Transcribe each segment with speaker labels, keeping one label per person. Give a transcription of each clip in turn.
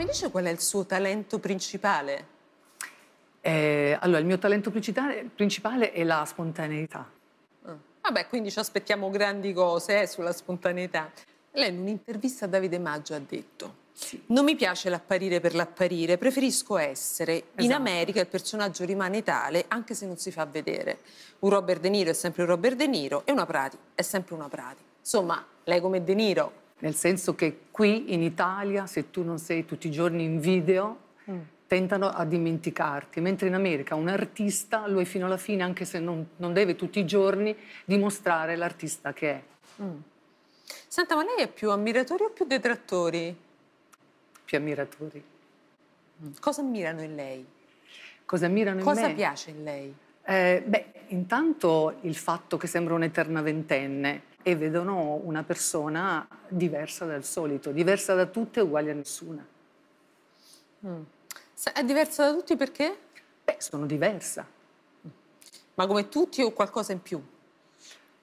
Speaker 1: mi dice qual è il suo talento principale? Eh, allora, il mio talento principale è la spontaneità.
Speaker 2: Ah. Vabbè, quindi ci aspettiamo grandi cose eh, sulla spontaneità. Lei in un'intervista a Davide Maggio ha detto sì. non mi piace l'apparire per l'apparire, preferisco essere. Esatto. In America il personaggio rimane tale anche se non si fa vedere. Un Robert De Niro è sempre un Robert De Niro e una Prati è sempre una Prati. Insomma, lei come De Niro nel senso che
Speaker 1: qui in Italia se tu non sei tutti i giorni in video mm. tentano a dimenticarti, mentre in America un artista lo è fino alla fine anche se non, non deve tutti i giorni dimostrare l'artista che è.
Speaker 2: Mm. Senta, ma lei è più ammiratori o più
Speaker 1: detrattori? Più ammiratori. Mm. Cosa
Speaker 2: ammirano in lei?
Speaker 1: Cosa ammirano Cosa in me? Cosa piace in lei? Eh, beh, intanto il fatto che sembra un'eterna ventenne, e vedono una persona diversa dal solito, diversa da tutte e uguale a nessuna.
Speaker 2: Mm. È diversa da tutti perché? Beh, sono diversa. Ma come tutti o qualcosa in più?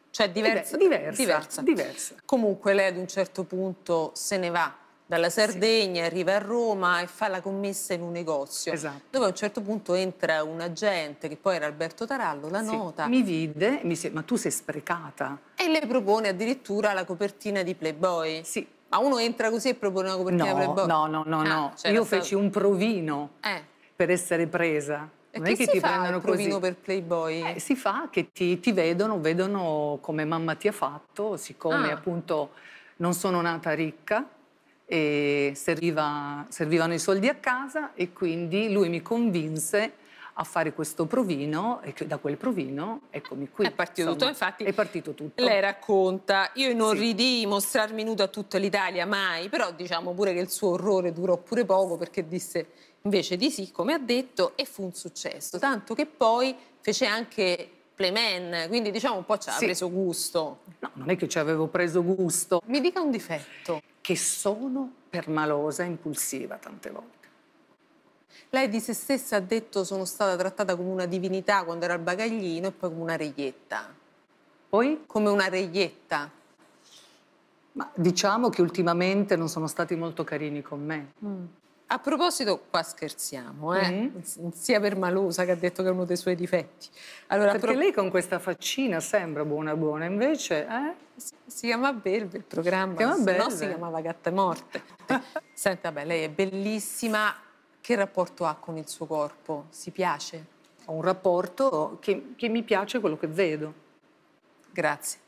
Speaker 2: Cioè eh diversa, diversa, diversa. diversa. Comunque lei ad un certo punto se ne va dalla Sardegna, sì. arriva a Roma e fa la commessa in un negozio. Esatto. Dove a un certo punto entra un agente, che poi era Alberto Tarallo, la sì. nota. Mi vide e mi disse, ma
Speaker 1: tu sei sprecata
Speaker 2: le propone addirittura la copertina di Playboy. Sì. Ma uno entra così e propone una copertina no, di Playboy? No, no, no, ah, no. Cioè Io feci stato...
Speaker 1: un provino eh. per essere presa. E non che, che ti prendono così. per Playboy? Eh, si fa che ti, ti, vedono, vedono come mamma ti ha fatto, siccome ah. appunto non sono nata ricca e serviva, servivano i soldi a casa e quindi lui mi convinse a fare questo provino e da quel provino eccomi qui. È partito insomma, tutto, infatti. È
Speaker 2: partito tutto. Lei racconta, io inorridii sì. mostrarmi nudo a tutta l'Italia mai, però diciamo pure che il suo orrore durò pure poco perché disse invece di sì, come ha detto, e fu un successo, tanto che poi fece anche Plemen, quindi diciamo un po' ci ha sì. preso
Speaker 1: gusto. No, non è che ci avevo preso gusto. Mi dica un difetto. Che sono
Speaker 2: permalosa
Speaker 1: e impulsiva tante volte.
Speaker 2: Lei di se stessa ha detto sono stata trattata come una divinità quando era al bagaglino e poi come una reietta. Poi? Come una reietta.
Speaker 1: Ma diciamo che ultimamente non sono stati molto carini con me.
Speaker 2: Mm. A proposito, qua scherziamo, eh? mm. sia per Malusa che ha detto che è uno dei suoi difetti.
Speaker 1: Allora, Perché pro... lei con questa faccina sembra buona
Speaker 2: buona, invece... Eh? Si, chiama Belve il programma, si chiama Belve. no si chiamava Gatta Morte. Senta, beh, lei è bellissima, che rapporto ha con il suo corpo? Si piace? Ho un rapporto che, che mi piace quello che vedo.
Speaker 1: Grazie.